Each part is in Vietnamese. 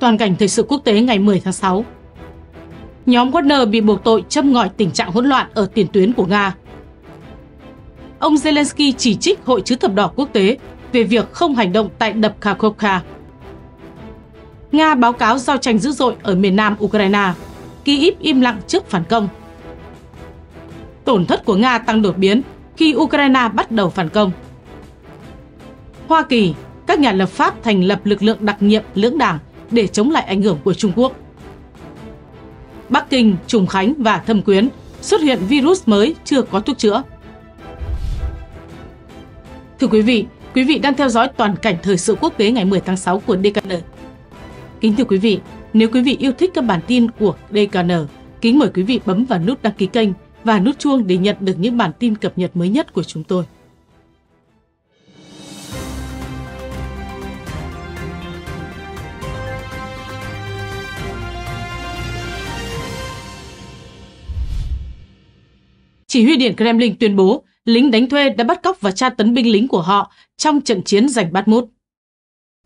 toàn cảnh thời sự quốc tế ngày 10 tháng 6. Nhóm Wagner bị buộc tội châm ngòi tình trạng hỗn loạn ở tiền tuyến của Nga. Ông Zelensky chỉ trích Hội chữ thập đỏ quốc tế về việc không hành động tại đập Kharkovka. Nga báo cáo giao tranh dữ dội ở miền nam Ukraine. Kyiv im lặng trước phản công. Tổn thất của Nga tăng đột biến khi Ukraine bắt đầu phản công. Hoa Kỳ, các nhà lập pháp thành lập lực lượng đặc nhiệm lưỡng đảng để chống lại ảnh hưởng của Trung Quốc. Bắc Kinh, Trùng Khánh và Thâm Quyến xuất hiện virus mới chưa có thuốc chữa. Thưa quý vị, quý vị đang theo dõi toàn cảnh thời sự quốc tế ngày 10 tháng 6 của DKN. Kính thưa quý vị, nếu quý vị yêu thích các bản tin của DKN, kính mời quý vị bấm vào nút đăng ký kênh và nút chuông để nhận được những bản tin cập nhật mới nhất của chúng tôi. Chỉ huy điện Kremlin tuyên bố lính đánh thuê đã bắt cóc và tra tấn binh lính của họ trong trận chiến giành Bakhmut.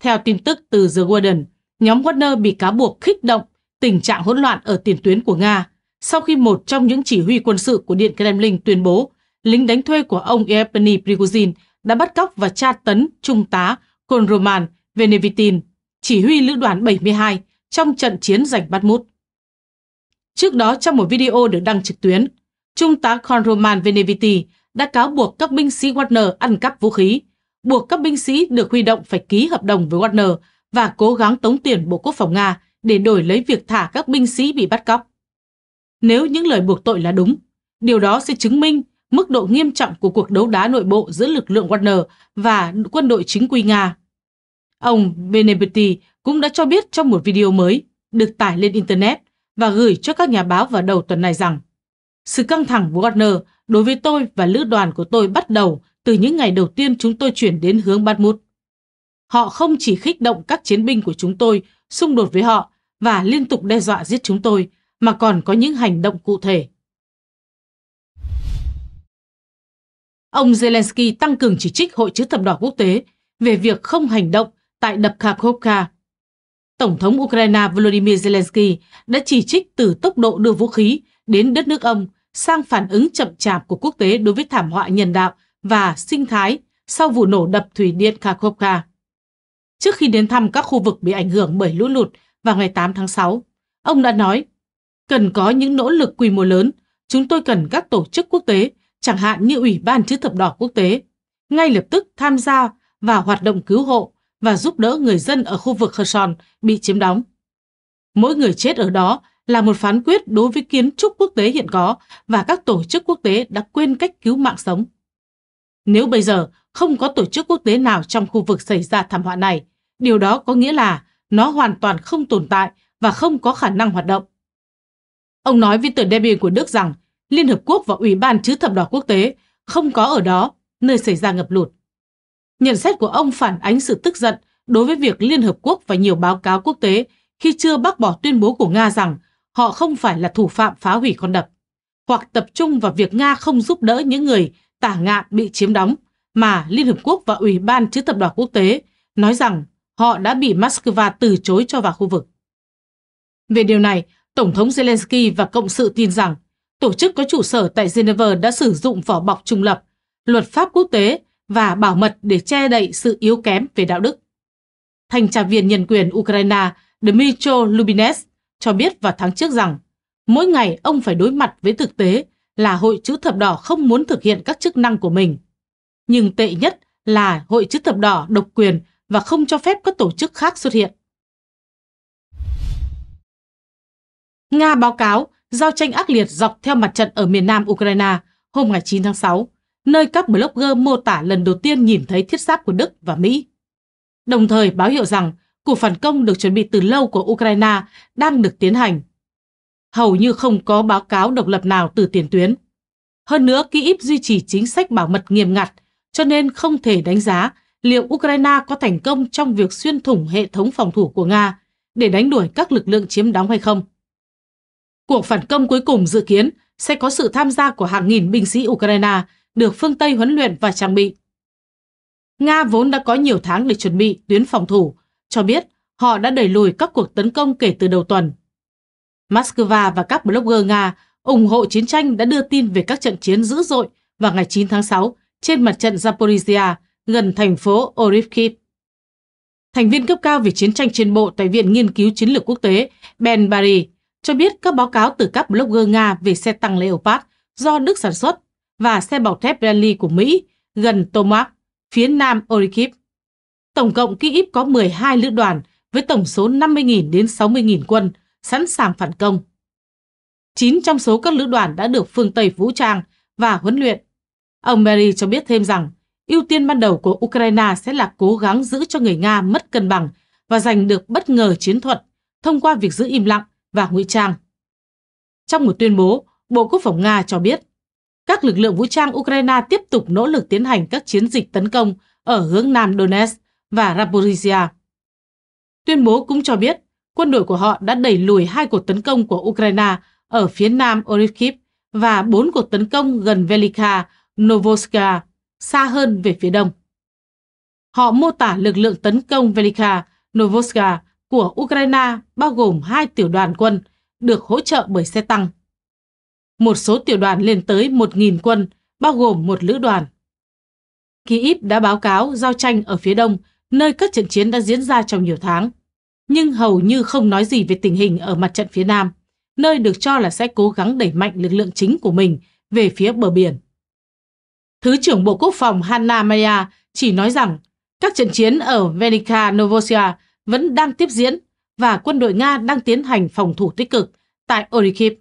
Theo tin tức từ The Guardian, nhóm Wagner bị cáo buộc kích động tình trạng hỗn loạn ở tiền tuyến của Nga sau khi một trong những chỉ huy quân sự của Điện Kremlin tuyên bố lính đánh thuê của ông Evgeny Prigozhin đã bắt cóc và tra tấn trung tá Konroman Venevitin, chỉ huy lữ đoàn 72 trong trận chiến giành Bakhmut. Trước đó trong một video được đăng trực tuyến, Trung tá Conroman Veneviti đã cáo buộc các binh sĩ Wagner ăn cắp vũ khí, buộc các binh sĩ được huy động phải ký hợp đồng với Wagner và cố gắng tống tiền Bộ Quốc phòng Nga để đổi lấy việc thả các binh sĩ bị bắt cóc. Nếu những lời buộc tội là đúng, điều đó sẽ chứng minh mức độ nghiêm trọng của cuộc đấu đá nội bộ giữa lực lượng Wagner và quân đội chính quy Nga. Ông Benebetti cũng đã cho biết trong một video mới được tải lên Internet và gửi cho các nhà báo vào đầu tuần này rằng sự căng thẳng của Gardner đối với tôi và lữ đoàn của tôi bắt đầu từ những ngày đầu tiên chúng tôi chuyển đến hướng Batmut. Họ không chỉ khích động các chiến binh của chúng tôi xung đột với họ và liên tục đe dọa giết chúng tôi, mà còn có những hành động cụ thể. Ông Zelensky tăng cường chỉ trích Hội chữ thập đỏ quốc tế về việc không hành động tại đập Kharkovka. Tổng thống Ukraine Volodymyr Zelensky đã chỉ trích từ tốc độ đưa vũ khí đến đất nước ông sang phản ứng chậm chạp của quốc tế đối với thảm họa nhân đạo và sinh thái sau vụ nổ đập thủy điện Kharkovka. Trước khi đến thăm các khu vực bị ảnh hưởng bởi lũ lụt vào ngày 8 tháng 6, ông đã nói, cần có những nỗ lực quy mô lớn, chúng tôi cần các tổ chức quốc tế, chẳng hạn như Ủy ban Chữ thập đỏ quốc tế, ngay lập tức tham gia vào hoạt động cứu hộ và giúp đỡ người dân ở khu vực Kherson bị chiếm đóng. Mỗi người chết ở đó là một phán quyết đối với kiến trúc quốc tế hiện có và các tổ chức quốc tế đã quên cách cứu mạng sống. Nếu bây giờ không có tổ chức quốc tế nào trong khu vực xảy ra thảm họa này, điều đó có nghĩa là nó hoàn toàn không tồn tại và không có khả năng hoạt động. Ông nói với tờ Debian của Đức rằng Liên Hợp Quốc và Ủy ban Chữ Thập Đỏ Quốc tế không có ở đó nơi xảy ra ngập lụt. Nhận xét của ông phản ánh sự tức giận đối với việc Liên Hợp Quốc và nhiều báo cáo quốc tế khi chưa bác bỏ tuyên bố của Nga rằng họ không phải là thủ phạm phá hủy con đập, hoặc tập trung vào việc Nga không giúp đỡ những người tả ngạn bị chiếm đóng, mà Liên Hợp Quốc và Ủy ban Chữ tập đoàn quốc tế nói rằng họ đã bị Moscow từ chối cho vào khu vực. Về điều này, Tổng thống Zelensky và Cộng sự tin rằng tổ chức có trụ sở tại Geneva đã sử dụng vỏ bọc trung lập, luật pháp quốc tế và bảo mật để che đậy sự yếu kém về đạo đức. Thành tra viên nhân quyền Ukraine Dmytro Lubinets cho biết vào tháng trước rằng mỗi ngày ông phải đối mặt với thực tế là Hội Chữ Thập Đỏ không muốn thực hiện các chức năng của mình. Nhưng tệ nhất là Hội Chữ Thập Đỏ độc quyền và không cho phép các tổ chức khác xuất hiện. Nga báo cáo giao tranh ác liệt dọc theo mặt trận ở miền nam Ukraine hôm ngày 9 tháng 6, nơi các blogger mô tả lần đầu tiên nhìn thấy thiết giáp của Đức và Mỹ. Đồng thời báo hiệu rằng cuộc phản công được chuẩn bị từ lâu của Ukraine đang được tiến hành. Hầu như không có báo cáo độc lập nào từ tiền tuyến. Hơn nữa, Kyiv duy trì chính sách bảo mật nghiêm ngặt, cho nên không thể đánh giá liệu Ukraine có thành công trong việc xuyên thủng hệ thống phòng thủ của Nga để đánh đuổi các lực lượng chiếm đóng hay không. Cuộc phản công cuối cùng dự kiến sẽ có sự tham gia của hàng nghìn binh sĩ Ukraine được phương Tây huấn luyện và trang bị. Nga vốn đã có nhiều tháng để chuẩn bị tuyến phòng thủ cho biết họ đã đẩy lùi các cuộc tấn công kể từ đầu tuần. Moscow và các blogger Nga ủng hộ chiến tranh đã đưa tin về các trận chiến dữ dội vào ngày 9 tháng 6 trên mặt trận Zaporizhia gần thành phố Orivkiv. Thành viên cấp cao về chiến tranh trên bộ tại Viện Nghiên cứu Chiến lược Quốc tế Ben Barry cho biết các báo cáo từ các blogger Nga về xe tăng Leopard do Đức sản xuất và xe bọc thép Bradley của Mỹ gần Tomak, phía nam Orivkiv Tổng cộng Kyiv có 12 lữ đoàn với tổng số 50.000 đến 60.000 quân sẵn sàng phản công. 9 trong số các lữ đoàn đã được phương Tây vũ trang và huấn luyện. Ông Mary cho biết thêm rằng ưu tiên ban đầu của Ukraine sẽ là cố gắng giữ cho người Nga mất cân bằng và giành được bất ngờ chiến thuật thông qua việc giữ im lặng và ngụy trang. Trong một tuyên bố, Bộ Quốc phòng Nga cho biết các lực lượng vũ trang Ukraine tiếp tục nỗ lực tiến hành các chiến dịch tấn công ở hướng Nam Donetsk và Zaporizhia. Tuyên bố cũng cho biết quân đội của họ đã đẩy lùi hai cuộc tấn công của Ukraine ở phía nam Orivkiv và bốn cuộc tấn công gần Velika, Novoska, xa hơn về phía đông. Họ mô tả lực lượng tấn công Velika, Novoska của Ukraine bao gồm hai tiểu đoàn quân được hỗ trợ bởi xe tăng. Một số tiểu đoàn lên tới 1.000 quân, bao gồm một lữ đoàn. Kyiv đã báo cáo giao tranh ở phía đông nơi các trận chiến đã diễn ra trong nhiều tháng, nhưng hầu như không nói gì về tình hình ở mặt trận phía Nam, nơi được cho là sẽ cố gắng đẩy mạnh lực lượng chính của mình về phía bờ biển. Thứ trưởng Bộ Quốc phòng Hanna Maya chỉ nói rằng các trận chiến ở Velika Novosia vẫn đang tiếp diễn và quân đội Nga đang tiến hành phòng thủ tích cực tại Orikhiv.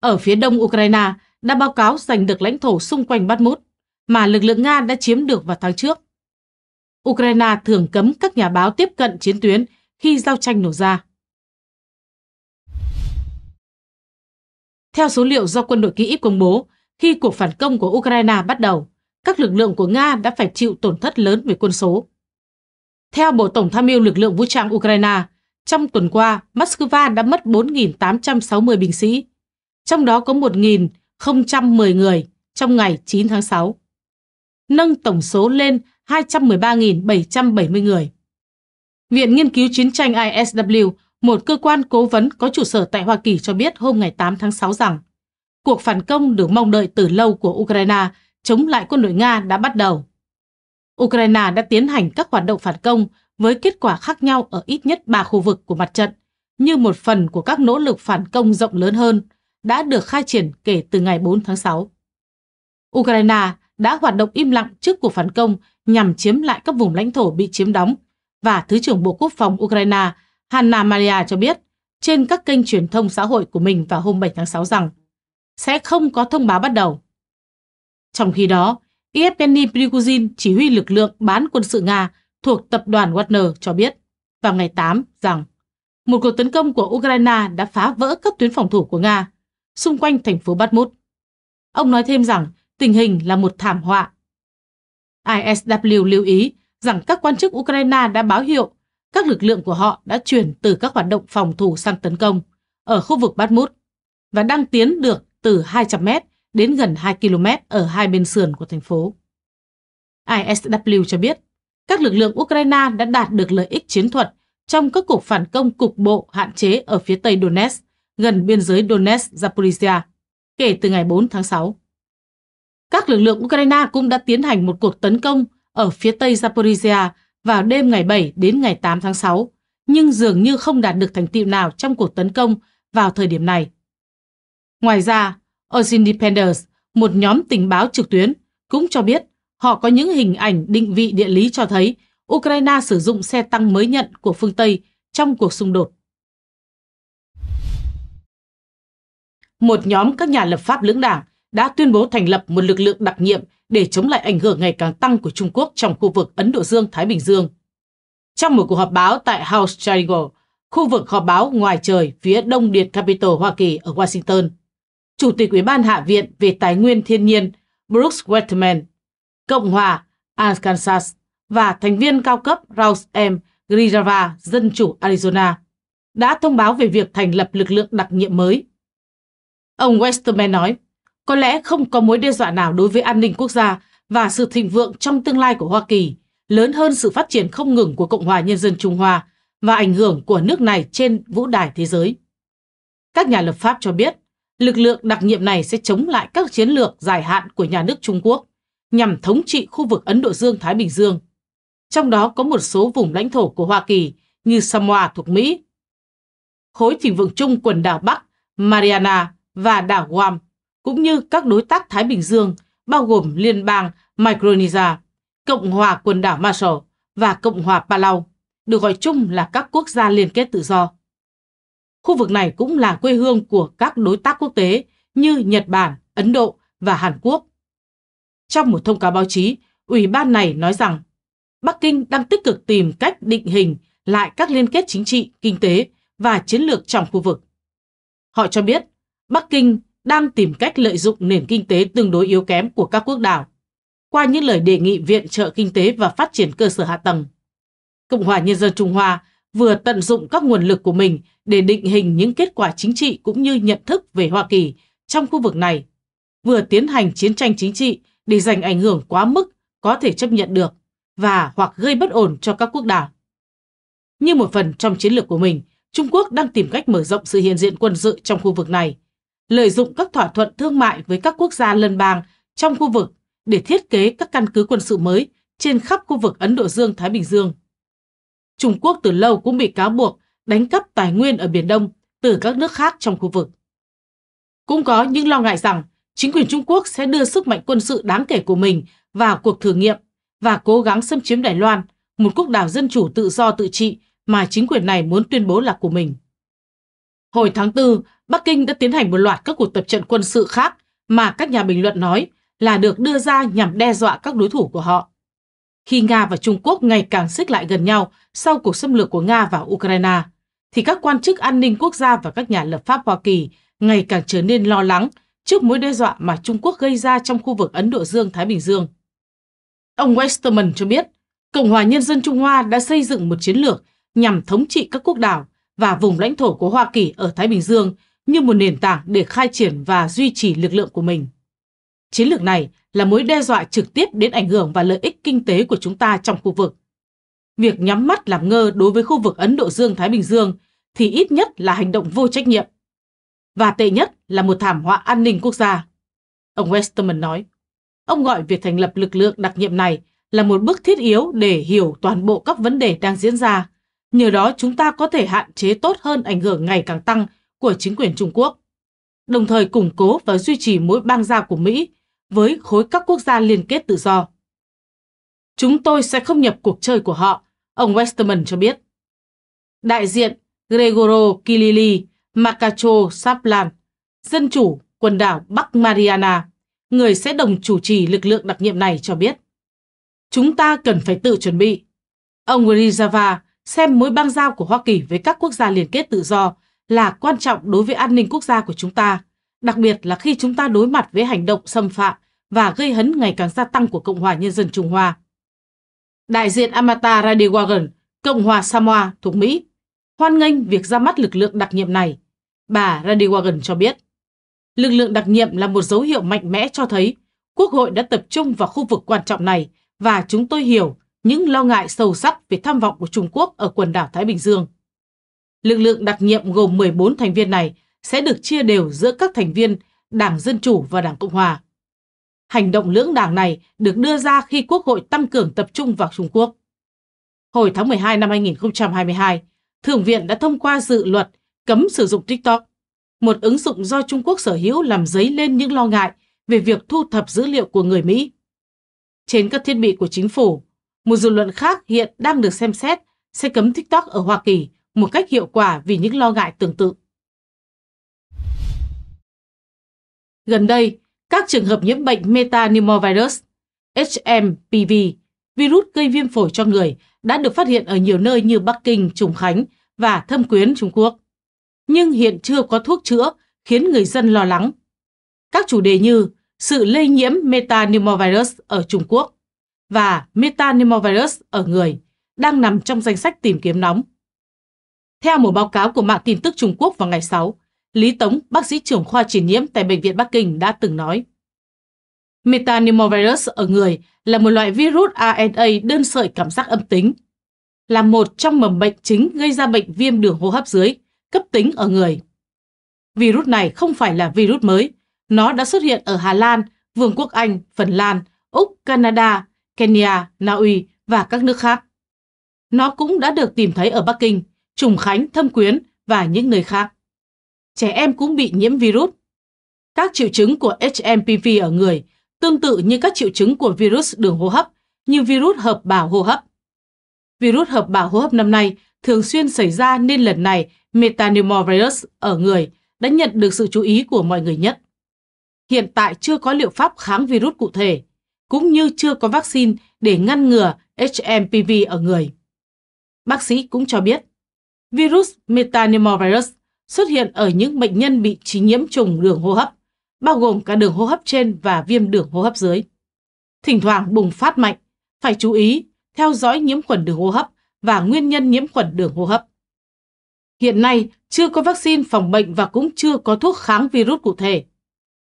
Ở phía đông Ukraine đã báo cáo giành được lãnh thổ xung quanh Bakhmut mà lực lượng Nga đã chiếm được vào tháng trước. Ukraine thường cấm các nhà báo tiếp cận chiến tuyến khi giao tranh nổ ra. Theo số liệu do quân đội Kyiv công bố, khi cuộc phản công của Ukraine bắt đầu, các lực lượng của Nga đã phải chịu tổn thất lớn về quân số. Theo Bộ Tổng tham mưu lực lượng vũ trang Ukraine, trong tuần qua, Moscow đã mất 4.860 binh sĩ, trong đó có 1.010 người trong ngày 9 tháng 6, nâng tổng số lên 213.770 người. Viện Nghiên cứu Chiến tranh ISW, một cơ quan cố vấn có trụ sở tại Hoa Kỳ cho biết hôm ngày 8 tháng 6 rằng cuộc phản công được mong đợi từ lâu của Ukraine chống lại quân đội Nga đã bắt đầu. Ukraine đã tiến hành các hoạt động phản công với kết quả khác nhau ở ít nhất 3 khu vực của mặt trận, như một phần của các nỗ lực phản công rộng lớn hơn đã được khai triển kể từ ngày 4 tháng 6. Ukraine đã hoạt động im lặng trước cuộc phản công nhằm chiếm lại các vùng lãnh thổ bị chiếm đóng và Thứ trưởng Bộ Quốc phòng Ukraine Hanna Maria cho biết trên các kênh truyền thông xã hội của mình vào hôm 7 tháng 6 rằng sẽ không có thông báo bắt đầu. Trong khi đó, Yevgeny Prigozhin, chỉ huy lực lượng bán quân sự Nga thuộc tập đoàn Wagner cho biết vào ngày 8 rằng một cuộc tấn công của Ukraine đã phá vỡ các tuyến phòng thủ của Nga xung quanh thành phố Batmut. Ông nói thêm rằng tình hình là một thảm họa ISW lưu ý rằng các quan chức Ukraine đã báo hiệu các lực lượng của họ đã chuyển từ các hoạt động phòng thủ sang tấn công ở khu vực Bakhmut và đang tiến được từ 200 mét đến gần 2 km ở hai bên sườn của thành phố. ISW cho biết các lực lượng Ukraine đã đạt được lợi ích chiến thuật trong các cuộc phản công cục bộ hạn chế ở phía tây Donetsk, gần biên giới Donetsk-Zaporizhia, kể từ ngày 4 tháng 6 các lực lượng Ukraine cũng đã tiến hành một cuộc tấn công ở phía tây Zaporizhia vào đêm ngày 7 đến ngày 8 tháng 6, nhưng dường như không đạt được thành tựu nào trong cuộc tấn công vào thời điểm này. Ngoài ra, ở Independence, một nhóm tình báo trực tuyến cũng cho biết họ có những hình ảnh định vị địa lý cho thấy Ukraine sử dụng xe tăng mới nhận của phương Tây trong cuộc xung đột. Một nhóm các nhà lập pháp lưỡng đảng đã tuyên bố thành lập một lực lượng đặc nhiệm để chống lại ảnh hưởng ngày càng tăng của Trung Quốc trong khu vực Ấn Độ Dương-Thái Bình Dương. Trong một cuộc họp báo tại House Triangle, khu vực họp báo ngoài trời phía đông Điện Capitol Hoa Kỳ ở Washington, Chủ tịch Ủy ban Hạ viện về Tài nguyên Thiên nhiên Brooks Wetterman, Cộng hòa Arkansas và thành viên cao cấp Rouse M. Grijava Dân chủ Arizona đã thông báo về việc thành lập lực lượng đặc nhiệm mới. Ông Westerman nói, có lẽ không có mối đe dọa nào đối với an ninh quốc gia và sự thịnh vượng trong tương lai của Hoa Kỳ lớn hơn sự phát triển không ngừng của Cộng hòa Nhân dân Trung Hoa và ảnh hưởng của nước này trên vũ đài thế giới. Các nhà lập pháp cho biết, lực lượng đặc nhiệm này sẽ chống lại các chiến lược dài hạn của nhà nước Trung Quốc nhằm thống trị khu vực Ấn Độ Dương-Thái Bình Dương. Trong đó có một số vùng lãnh thổ của Hoa Kỳ như Samoa thuộc Mỹ, khối thịnh vượng chung quần đảo Bắc, Mariana và đảo Guam cũng như các đối tác Thái Bình Dương, bao gồm Liên bang Micronesia, Cộng hòa quần đảo Marshall và Cộng hòa Palau, được gọi chung là các quốc gia liên kết tự do. Khu vực này cũng là quê hương của các đối tác quốc tế như Nhật Bản, Ấn Độ và Hàn Quốc. Trong một thông cáo báo chí, ủy ban này nói rằng Bắc Kinh đang tích cực tìm cách định hình lại các liên kết chính trị, kinh tế và chiến lược trong khu vực. Họ cho biết Bắc Kinh đang tìm cách lợi dụng nền kinh tế tương đối yếu kém của các quốc đảo qua những lời đề nghị viện trợ kinh tế và phát triển cơ sở hạ tầng. Cộng hòa Nhân dân Trung Hoa vừa tận dụng các nguồn lực của mình để định hình những kết quả chính trị cũng như nhận thức về Hoa Kỳ trong khu vực này, vừa tiến hành chiến tranh chính trị để giành ảnh hưởng quá mức có thể chấp nhận được và hoặc gây bất ổn cho các quốc đảo. Như một phần trong chiến lược của mình, Trung Quốc đang tìm cách mở rộng sự hiện diện quân sự trong khu vực này – lợi dụng các thỏa thuận thương mại với các quốc gia lân bang trong khu vực để thiết kế các căn cứ quân sự mới trên khắp khu vực Ấn Độ Dương-Thái Bình Dương. Trung Quốc từ lâu cũng bị cáo buộc đánh cắp tài nguyên ở Biển Đông từ các nước khác trong khu vực. Cũng có những lo ngại rằng chính quyền Trung Quốc sẽ đưa sức mạnh quân sự đáng kể của mình vào cuộc thử nghiệm và cố gắng xâm chiếm Đài Loan, một quốc đảo dân chủ tự do tự trị mà chính quyền này muốn tuyên bố là của mình. Hồi tháng 4, Bắc Kinh đã tiến hành một loạt các cuộc tập trận quân sự khác mà các nhà bình luận nói là được đưa ra nhằm đe dọa các đối thủ của họ. Khi Nga và Trung Quốc ngày càng xích lại gần nhau sau cuộc xâm lược của Nga vào Ukraine, thì các quan chức an ninh quốc gia và các nhà lập pháp Hoa Kỳ ngày càng trở nên lo lắng trước mối đe dọa mà Trung Quốc gây ra trong khu vực Ấn Độ Dương-Thái Bình Dương. Ông Westerman cho biết, Cộng hòa Nhân dân Trung Hoa đã xây dựng một chiến lược nhằm thống trị các quốc đảo và vùng lãnh thổ của Hoa Kỳ ở Thái Bình Dương như một nền tảng để khai triển và duy trì lực lượng của mình. Chiến lược này là mối đe dọa trực tiếp đến ảnh hưởng và lợi ích kinh tế của chúng ta trong khu vực. Việc nhắm mắt làm ngơ đối với khu vực Ấn Độ Dương-Thái Bình Dương thì ít nhất là hành động vô trách nhiệm. Và tệ nhất là một thảm họa an ninh quốc gia. Ông Westerman nói, ông gọi việc thành lập lực lượng đặc nhiệm này là một bước thiết yếu để hiểu toàn bộ các vấn đề đang diễn ra Nhờ đó chúng ta có thể hạn chế tốt hơn ảnh hưởng ngày càng tăng của chính quyền Trung Quốc, đồng thời củng cố và duy trì mối bang giao của Mỹ với khối các quốc gia liên kết tự do. Chúng tôi sẽ không nhập cuộc chơi của họ, ông Westerman cho biết. Đại diện Gregoro Kilili Makacho Saplan, dân chủ quần đảo Bắc Mariana, người sẽ đồng chủ trì lực lượng đặc nhiệm này cho biết. Chúng ta cần phải tự chuẩn bị. Ông Rizava xem mối bang giao của Hoa Kỳ với các quốc gia liên kết tự do là quan trọng đối với an ninh quốc gia của chúng ta, đặc biệt là khi chúng ta đối mặt với hành động xâm phạm và gây hấn ngày càng gia tăng của Cộng hòa Nhân dân Trung Hoa. Đại diện Amata Radiwagon, Cộng hòa Samoa thuộc Mỹ, hoan nghênh việc ra mắt lực lượng đặc nhiệm này. Bà Radiwagon cho biết, lực lượng đặc nhiệm là một dấu hiệu mạnh mẽ cho thấy Quốc hội đã tập trung vào khu vực quan trọng này và chúng tôi hiểu những lo ngại sâu sắc về tham vọng của Trung Quốc ở quần đảo Thái Bình Dương. Lực lượng đặc nhiệm gồm 14 thành viên này sẽ được chia đều giữa các thành viên Đảng Dân Chủ và Đảng Cộng Hòa. Hành động lưỡng đảng này được đưa ra khi Quốc hội tăng cường tập trung vào Trung Quốc. Hồi tháng 12 năm 2022, Thượng viện đã thông qua dự luật cấm sử dụng TikTok, một ứng dụng do Trung Quốc sở hữu làm dấy lên những lo ngại về việc thu thập dữ liệu của người Mỹ. Trên các thiết bị của chính phủ, một dự luận khác hiện đang được xem xét sẽ cấm TikTok ở Hoa Kỳ một cách hiệu quả vì những lo ngại tương tự. Gần đây, các trường hợp nhiễm bệnh metapneumovirus, HMPV, virus gây viêm phổi cho người đã được phát hiện ở nhiều nơi như Bắc Kinh, Trùng Khánh và Thâm Quyến, Trung Quốc. Nhưng hiện chưa có thuốc chữa khiến người dân lo lắng. Các chủ đề như sự lây nhiễm metapneumovirus ở Trung Quốc, và metapneumovirus ở người đang nằm trong danh sách tìm kiếm nóng. Theo một báo cáo của mạng tin tức Trung Quốc vào ngày 6, Lý Tống, bác sĩ trưởng khoa truyền nhiễm tại Bệnh viện Bắc Kinh đã từng nói. Metapneumovirus ở người là một loại virus RNA đơn sợi cảm giác âm tính, là một trong mầm bệnh chính gây ra bệnh viêm đường hô hấp dưới cấp tính ở người. Virus này không phải là virus mới, nó đã xuất hiện ở Hà Lan, Vương quốc Anh, Phần Lan, Úc, Canada, Kenya, Na Uy và các nước khác. Nó cũng đã được tìm thấy ở Bắc Kinh, Trùng Khánh, Thâm Quyến và những nơi khác. Trẻ em cũng bị nhiễm virus. Các triệu chứng của HMPV ở người tương tự như các triệu chứng của virus đường hô hấp như virus hợp bào hô hấp. Virus hợp bào hô hấp năm nay thường xuyên xảy ra nên lần này metapneumovirus ở người đã nhận được sự chú ý của mọi người nhất. Hiện tại chưa có liệu pháp kháng virus cụ thể, cũng như chưa có vaccine để ngăn ngừa HMPV ở người. Bác sĩ cũng cho biết, virus metapneumovirus xuất hiện ở những bệnh nhân bị trí nhiễm trùng đường hô hấp, bao gồm cả đường hô hấp trên và viêm đường hô hấp dưới. Thỉnh thoảng bùng phát mạnh, phải chú ý theo dõi nhiễm khuẩn đường hô hấp và nguyên nhân nhiễm khuẩn đường hô hấp. Hiện nay chưa có vaccine phòng bệnh và cũng chưa có thuốc kháng virus cụ thể.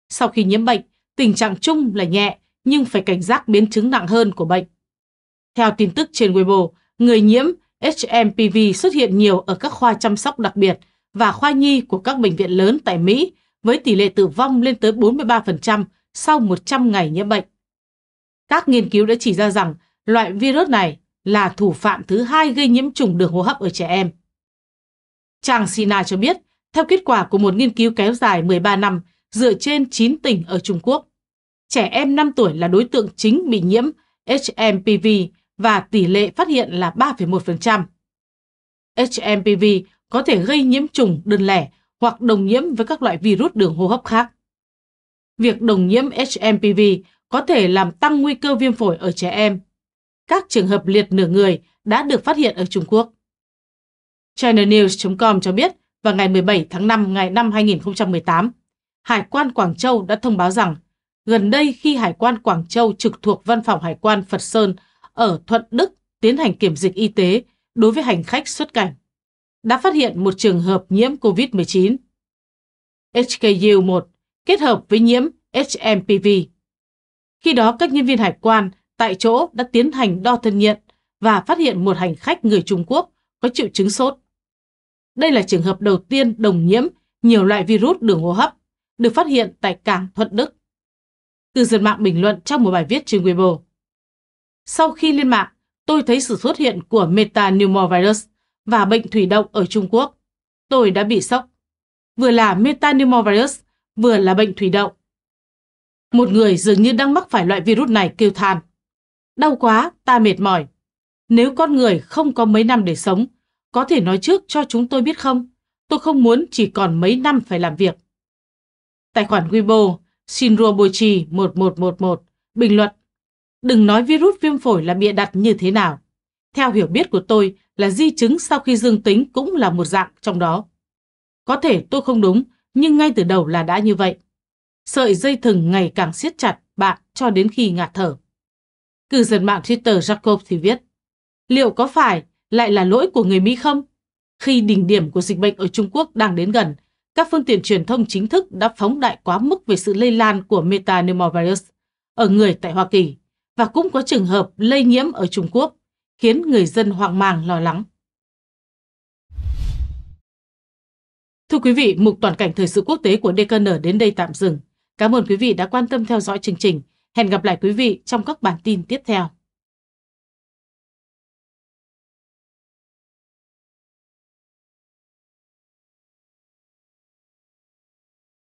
Sau khi nhiễm bệnh, tình trạng chung là nhẹ nhưng phải cảnh giác biến chứng nặng hơn của bệnh. Theo tin tức trên Weibo, người nhiễm HMPV xuất hiện nhiều ở các khoa chăm sóc đặc biệt và khoa nhi của các bệnh viện lớn tại Mỹ với tỷ lệ tử vong lên tới 43% sau 100 ngày nhiễm bệnh. Các nghiên cứu đã chỉ ra rằng loại virus này là thủ phạm thứ hai gây nhiễm trùng đường hô hấp ở trẻ em. Trang Sina cho biết, theo kết quả của một nghiên cứu kéo dài 13 năm dựa trên 9 tỉnh ở Trung Quốc, trẻ em 5 tuổi là đối tượng chính bị nhiễm HMPV và tỷ lệ phát hiện là 3,1%. HMPV có thể gây nhiễm trùng đơn lẻ hoặc đồng nhiễm với các loại virus đường hô hấp khác. Việc đồng nhiễm HMPV có thể làm tăng nguy cơ viêm phổi ở trẻ em. Các trường hợp liệt nửa người đã được phát hiện ở Trung Quốc. Chinanews.com cho biết vào ngày 17 tháng 5 ngày năm 2018, Hải quan Quảng Châu đã thông báo rằng Gần đây khi Hải quan Quảng Châu trực thuộc Văn phòng Hải quan Phật Sơn ở Thuận Đức tiến hành kiểm dịch y tế đối với hành khách xuất cảnh, đã phát hiện một trường hợp nhiễm COVID-19. HKU1 kết hợp với nhiễm HMPV. Khi đó các nhân viên hải quan tại chỗ đã tiến hành đo thân nhiệt và phát hiện một hành khách người Trung Quốc có triệu chứng sốt. Đây là trường hợp đầu tiên đồng nhiễm nhiều loại virus đường hô hấp được phát hiện tại cảng Thuận Đức cư dân mạng bình luận trong một bài viết trên Weibo. Sau khi lên mạng, tôi thấy sự xuất hiện của meta Virus và bệnh thủy đậu ở Trung Quốc. Tôi đã bị sốc. Vừa là meta Virus, vừa là bệnh thủy đậu. Một người dường như đang mắc phải loại virus này kêu than. Đau quá, ta mệt mỏi. Nếu con người không có mấy năm để sống, có thể nói trước cho chúng tôi biết không? Tôi không muốn chỉ còn mấy năm phải làm việc. Tài khoản Weibo Shinro Boichi 1111 bình luận Đừng nói virus viêm phổi là bịa đặt như thế nào. Theo hiểu biết của tôi là di chứng sau khi dương tính cũng là một dạng trong đó. Có thể tôi không đúng, nhưng ngay từ đầu là đã như vậy. Sợi dây thừng ngày càng siết chặt bạn cho đến khi ngạt thở. Cư dân mạng Twitter Jacob thì viết, liệu có phải lại là lỗi của người Mỹ không? Khi đỉnh điểm của dịch bệnh ở Trung Quốc đang đến gần, các phương tiện truyền thông chính thức đã phóng đại quá mức về sự lây lan của Meta Virus ở người tại Hoa Kỳ và cũng có trường hợp lây nhiễm ở Trung Quốc, khiến người dân hoang mang lo lắng. Thưa quý vị, mục toàn cảnh thời sự quốc tế của DKN đến đây tạm dừng. Cảm ơn quý vị đã quan tâm theo dõi chương trình. Hẹn gặp lại quý vị trong các bản tin tiếp theo.